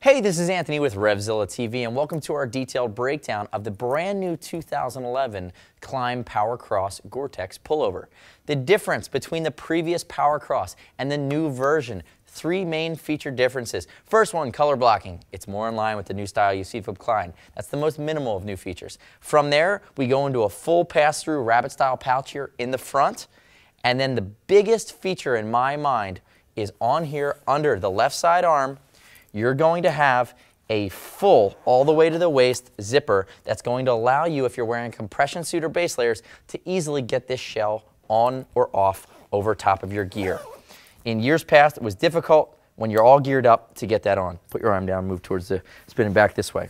Hey, this is Anthony with RevZilla TV, and welcome to our detailed breakdown of the brand new 2011 Climb Power Cross Gore-Tex pullover. The difference between the previous Power Cross and the new version, three main feature differences. First one, color blocking. It's more in line with the new style you see from Klein. That's the most minimal of new features. From there, we go into a full pass-through rabbit-style pouch here in the front, and then the biggest feature in my mind is on here under the left side arm you're going to have a full, all the way to the waist zipper that's going to allow you, if you're wearing compression suit or base layers, to easily get this shell on or off over top of your gear. In years past, it was difficult when you're all geared up to get that on. Put your arm down, move towards the spinning back this way.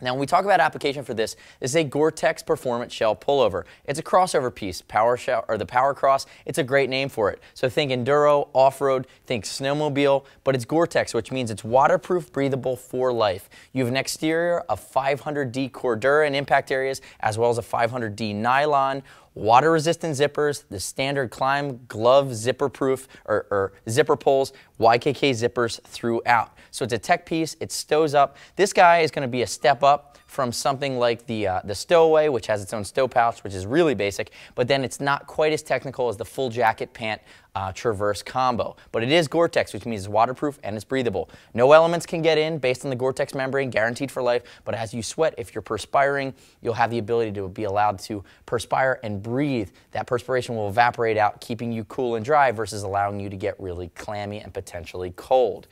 Now, when we talk about application for this, this is a Gore-Tex Performance Shell Pullover. It's a crossover piece, Power Shell or the Power Cross. It's a great name for it. So think enduro, off-road, think snowmobile, but it's Gore-Tex, which means it's waterproof, breathable for life. You have an exterior of 500D Cordura in impact areas, as well as a 500D nylon water resistant zippers, the standard climb glove zipper proof or, or, zipper pulls, YKK zippers throughout. So it's a tech piece, it stows up. This guy is gonna be a step up from something like the, uh, the stowaway, which has its own stow pouch, which is really basic, but then it's not quite as technical as the full jacket pant uh, traverse combo. But it is Gore-Tex, which means it's waterproof and it's breathable. No elements can get in based on the Gore-Tex membrane, guaranteed for life, but as you sweat, if you're perspiring, you'll have the ability to be allowed to perspire and breathe, that perspiration will evaporate out, keeping you cool and dry versus allowing you to get really clammy and potentially cold.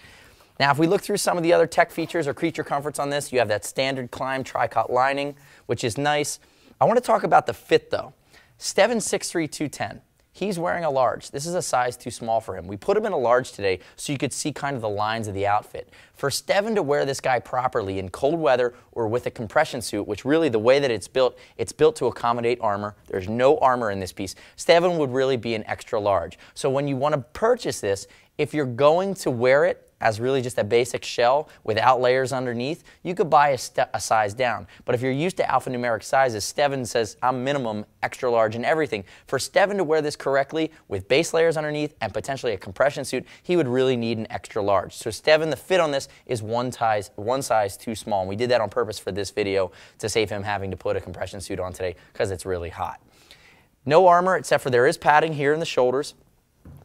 Now, if we look through some of the other tech features or creature comforts on this, you have that standard climb tricot lining, which is nice. I want to talk about the fit though. Seven six three two ten. 63210. He's wearing a large. This is a size too small for him. We put him in a large today so you could see kind of the lines of the outfit. For Steven to wear this guy properly in cold weather or with a compression suit, which really the way that it's built, it's built to accommodate armor. There's no armor in this piece. Steven would really be an extra large. So when you want to purchase this, if you're going to wear it as really just a basic shell without layers underneath, you could buy a, a size down. But if you're used to alphanumeric sizes, Steven says, I'm minimum, extra large, and everything. For Steven to wear this correctly with base layers underneath and potentially a compression suit, he would really need an extra large. So Steven, the fit on this is one size, one size too small. And we did that on purpose for this video to save him having to put a compression suit on today because it's really hot. No armor except for there is padding here in the shoulders.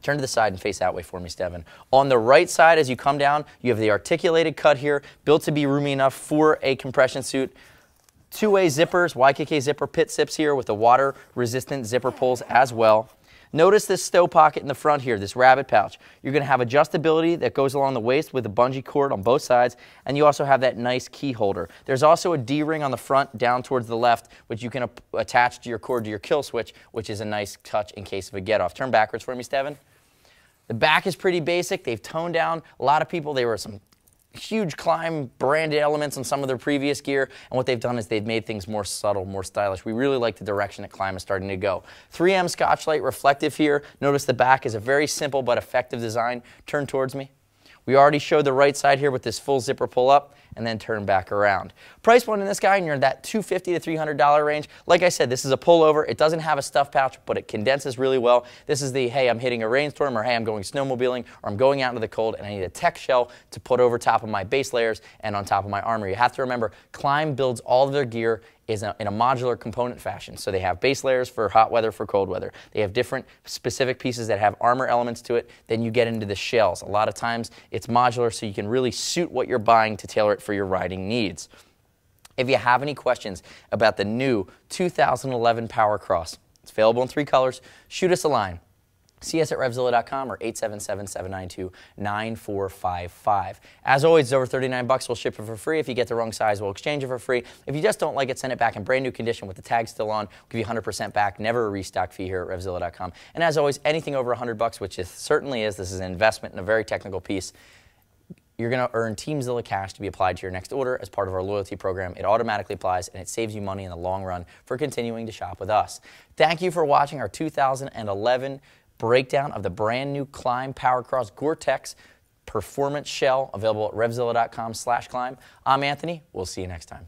Turn to the side and face that way for me, Steven. On the right side, as you come down, you have the articulated cut here, built to be roomy enough for a compression suit. Two-way zippers, YKK zipper pit zips here with the water-resistant zipper pulls as well. Notice this stow pocket in the front here, this rabbit pouch. You're going to have adjustability that goes along the waist with a bungee cord on both sides, and you also have that nice key holder. There's also a D-ring on the front down towards the left, which you can attach to your cord to your kill switch, which is a nice touch in case of a get-off. Turn backwards for me, Steven. The back is pretty basic. They've toned down a lot of people. They were some huge climb branded elements on some of their previous gear. And what they've done is they've made things more subtle, more stylish. We really like the direction that climb is starting to go. 3M Scotch Light reflective here. Notice the back is a very simple but effective design. Turn towards me. We already showed the right side here with this full zipper pull up and then turn back around. Price point in this guy, and you're in that $250 to $300 range. Like I said, this is a pullover. It doesn't have a stuff pouch, but it condenses really well. This is the, hey, I'm hitting a rainstorm, or hey, I'm going snowmobiling, or I'm going out into the cold, and I need a tech shell to put over top of my base layers and on top of my armor. You have to remember, Climb builds all of their gear is a, in a modular component fashion. So they have base layers for hot weather, for cold weather. They have different specific pieces that have armor elements to it. Then you get into the shells. A lot of times it's modular, so you can really suit what you're buying to tailor it for your riding needs. If you have any questions about the new 2011 Power Cross, it's available in three colors, shoot us a line. See us at RevZilla.com or 877-792-9455. As always, it's over 39 bucks. We'll ship it for free. If you get the wrong size, we'll exchange it for free. If you just don't like it, send it back in brand new condition with the tag still on. We'll give you 100% back. Never a restock fee here at RevZilla.com. And as always, anything over 100 bucks, which is, certainly is, this is an investment and a very technical piece you're going to earn TeamZilla cash to be applied to your next order as part of our loyalty program. It automatically applies and it saves you money in the long run for continuing to shop with us. Thank you for watching our 2011 breakdown of the brand new Climb Powercross Gore-Tex Performance Shell available at RevZilla.com slash climb. I'm Anthony. We'll see you next time.